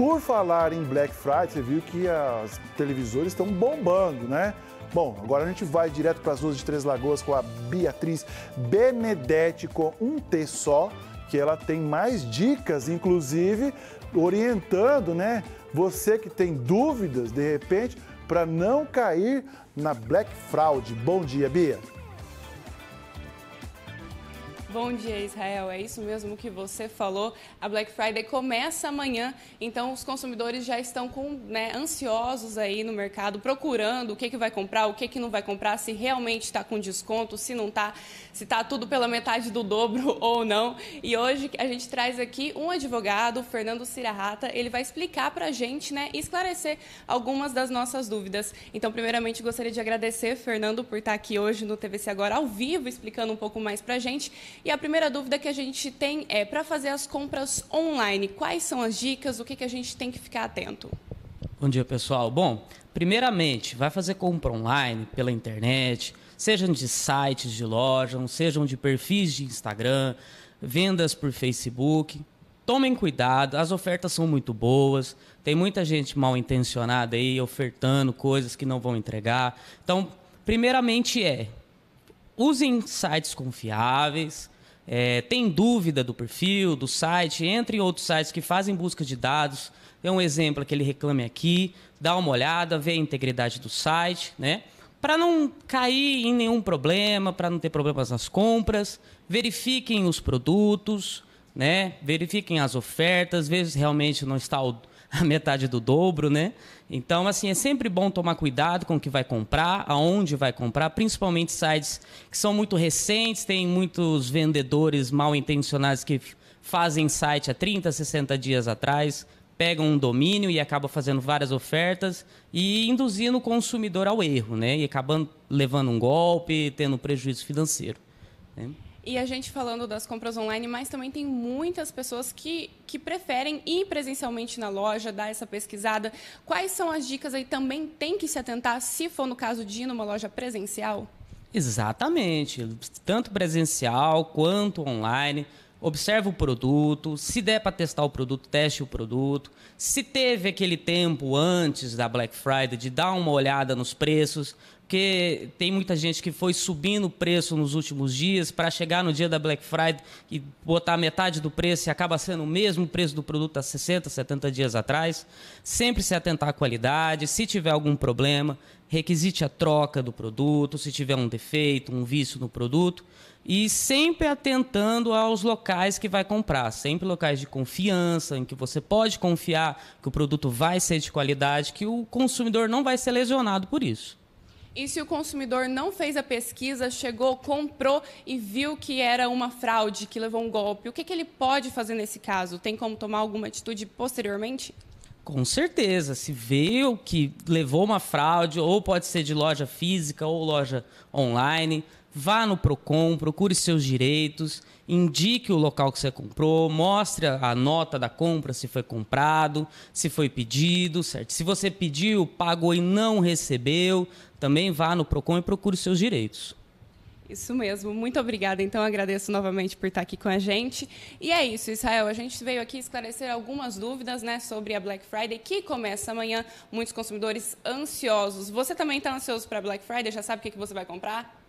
Por falar em Black Friday, você viu que as televisores estão bombando, né? Bom, agora a gente vai direto para as ruas de Três Lagoas com a Beatriz Benedetti com um T só, que ela tem mais dicas, inclusive orientando, né? Você que tem dúvidas, de repente, para não cair na Black Fraud. Bom dia, Bia. Bom dia, Israel. É isso mesmo que você falou. A Black Friday começa amanhã, então os consumidores já estão com, né, ansiosos aí no mercado, procurando o que, que vai comprar, o que, que não vai comprar, se realmente está com desconto, se não está, se está tudo pela metade do dobro ou não. E hoje a gente traz aqui um advogado, Fernando Cirarrata. Ele vai explicar para a gente né, esclarecer algumas das nossas dúvidas. Então, primeiramente, gostaria de agradecer, Fernando, por estar tá aqui hoje no TVC Agora ao vivo, explicando um pouco mais para a gente. E a primeira dúvida que a gente tem é, para fazer as compras online, quais são as dicas, o que, que a gente tem que ficar atento? Bom dia, pessoal. Bom, primeiramente, vai fazer compra online, pela internet, sejam de sites de loja, sejam de perfis de Instagram, vendas por Facebook. Tomem cuidado, as ofertas são muito boas, tem muita gente mal intencionada aí ofertando coisas que não vão entregar. Então, primeiramente é usem sites confiáveis. É, tem dúvida do perfil, do site, entre em outros sites que fazem busca de dados. É um exemplo que ele reclame aqui, dá uma olhada, vê a integridade do site, né? Para não cair em nenhum problema, para não ter problemas nas compras, verifiquem os produtos, né? Verifiquem as ofertas, Às vezes realmente não está o a metade do dobro, né? Então, assim, é sempre bom tomar cuidado com o que vai comprar, aonde vai comprar, principalmente sites que são muito recentes, tem muitos vendedores mal intencionados que fazem site há 30, 60 dias atrás, pegam um domínio e acabam fazendo várias ofertas e induzindo o consumidor ao erro, né? E acabando levando um golpe, tendo prejuízo financeiro. Né? E a gente falando das compras online, mas também tem muitas pessoas que, que preferem ir presencialmente na loja, dar essa pesquisada. Quais são as dicas aí? Também tem que se atentar, se for no caso de ir numa loja presencial? Exatamente. Tanto presencial quanto online. Observe o produto, se der para testar o produto, teste o produto. Se teve aquele tempo antes da Black Friday de dar uma olhada nos preços, porque tem muita gente que foi subindo o preço nos últimos dias para chegar no dia da Black Friday e botar metade do preço e acaba sendo o mesmo preço do produto há 60, 70 dias atrás. Sempre se atentar à qualidade, se tiver algum problema, requisite a troca do produto, se tiver um defeito, um vício no produto e sempre atentando aos locais que vai comprar, sempre locais de confiança, em que você pode confiar que o produto vai ser de qualidade, que o consumidor não vai ser lesionado por isso. E se o consumidor não fez a pesquisa, chegou, comprou e viu que era uma fraude, que levou um golpe, o que, que ele pode fazer nesse caso? Tem como tomar alguma atitude posteriormente? Com certeza, se viu que levou uma fraude, ou pode ser de loja física ou loja online, vá no Procon, procure seus direitos, indique o local que você comprou, mostre a nota da compra, se foi comprado, se foi pedido, certo? Se você pediu, pagou e não recebeu, também vá no Procon e procure seus direitos. Isso mesmo. Muito obrigada. Então, agradeço novamente por estar aqui com a gente. E é isso, Israel. A gente veio aqui esclarecer algumas dúvidas né, sobre a Black Friday, que começa amanhã. Muitos consumidores ansiosos. Você também está ansioso para a Black Friday? Já sabe o que, que você vai comprar?